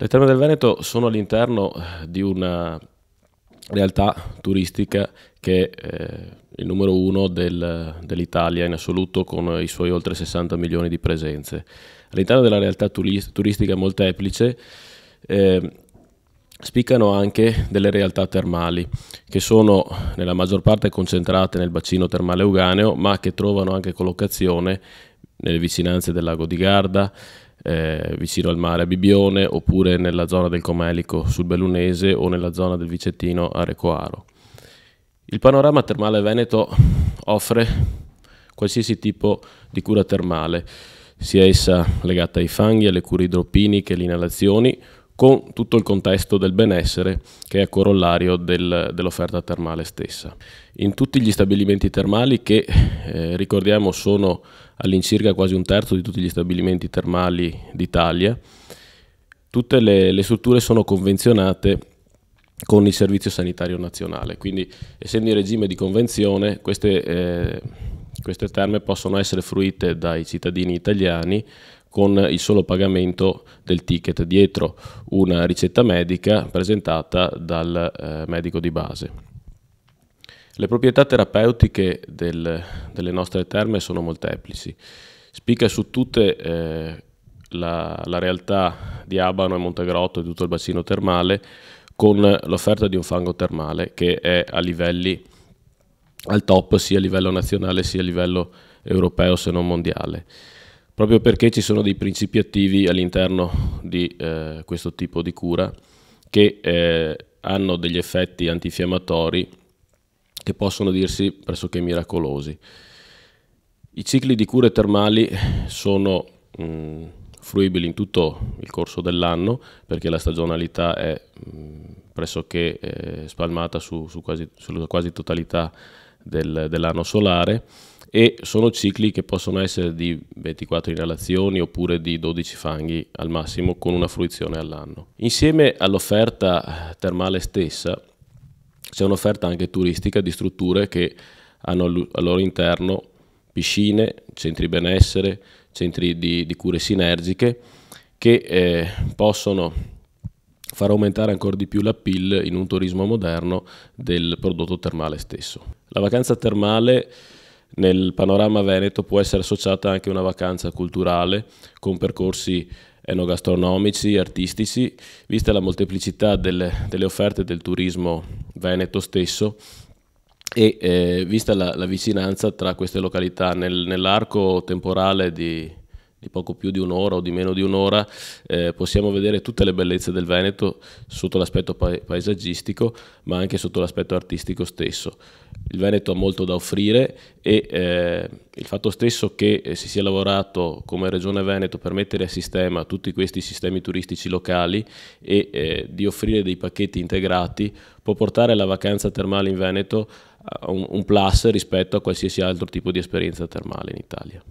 Le Terme del Veneto sono all'interno eh, di una realtà turistica che è eh, il numero uno del, dell'Italia in assoluto con i suoi oltre 60 milioni di presenze. All'interno della realtà turistica molteplice eh, spiccano anche delle realtà termali che sono nella maggior parte concentrate nel bacino termale euganeo ma che trovano anche collocazione nelle vicinanze del lago di Garda, eh, vicino al mare a Bibione oppure nella zona del Comelico sul Bellunese o nella zona del Vicettino a Recoaro. Il panorama termale veneto offre qualsiasi tipo di cura termale, sia essa legata ai fanghi, alle cure idropiniche, alle inalazioni con tutto il contesto del benessere che è corollario del, dell'offerta termale stessa. In tutti gli stabilimenti termali che eh, ricordiamo sono all'incirca quasi un terzo di tutti gli stabilimenti termali d'Italia, tutte le, le strutture sono convenzionate con il Servizio Sanitario Nazionale, quindi essendo in regime di convenzione queste... Eh, queste terme possono essere fruite dai cittadini italiani con il solo pagamento del ticket dietro una ricetta medica presentata dal eh, medico di base. Le proprietà terapeutiche del, delle nostre terme sono molteplici. Spicca su tutte eh, la, la realtà di Abano e Montegrotto e tutto il bacino termale con l'offerta di un fango termale che è a livelli al top sia a livello nazionale sia a livello europeo se non mondiale proprio perché ci sono dei principi attivi all'interno di eh, questo tipo di cura che eh, hanno degli effetti antinfiammatori che possono dirsi pressoché miracolosi. I cicli di cure termali sono mh, mm, fruibili in tutto il corso dell'anno perché la stagionalità è mh, mm, pressoché eh, spalmata su, su quasi, sulla quasi totalità del, dell'anno solare e sono cicli che possono essere di 24 inalazioni oppure di 12 fanghi al massimo con una fruizione all'anno. Insieme all'offerta termale stessa c'è un'offerta anche turistica di strutture che hanno al loro interno piscine, centri benessere, centri di, di cure sinergiche che eh, possono far aumentare ancora di più l'appeal in un turismo moderno del prodotto termale stesso. La vacanza termale nel panorama veneto può essere associata anche una vacanza culturale con percorsi enogastronomici, artistici, vista la molteplicità delle, delle offerte del turismo veneto stesso e eh, vista la, la, vicinanza tra queste località nel, nell'arco temporale di, di poco più di un'ora o di meno di un'ora eh, possiamo vedere tutte le bellezze del Veneto sotto l'aspetto paesaggistico ma anche sotto l'aspetto artistico stesso il Veneto ha molto da offrire e eh, il fatto stesso che eh, si sia lavorato come Regione Veneto per mettere a sistema tutti questi sistemi turistici locali e eh, di offrire dei pacchetti integrati può portare la vacanza termale in Veneto a un, un plus rispetto a qualsiasi altro tipo di esperienza termale in Italia.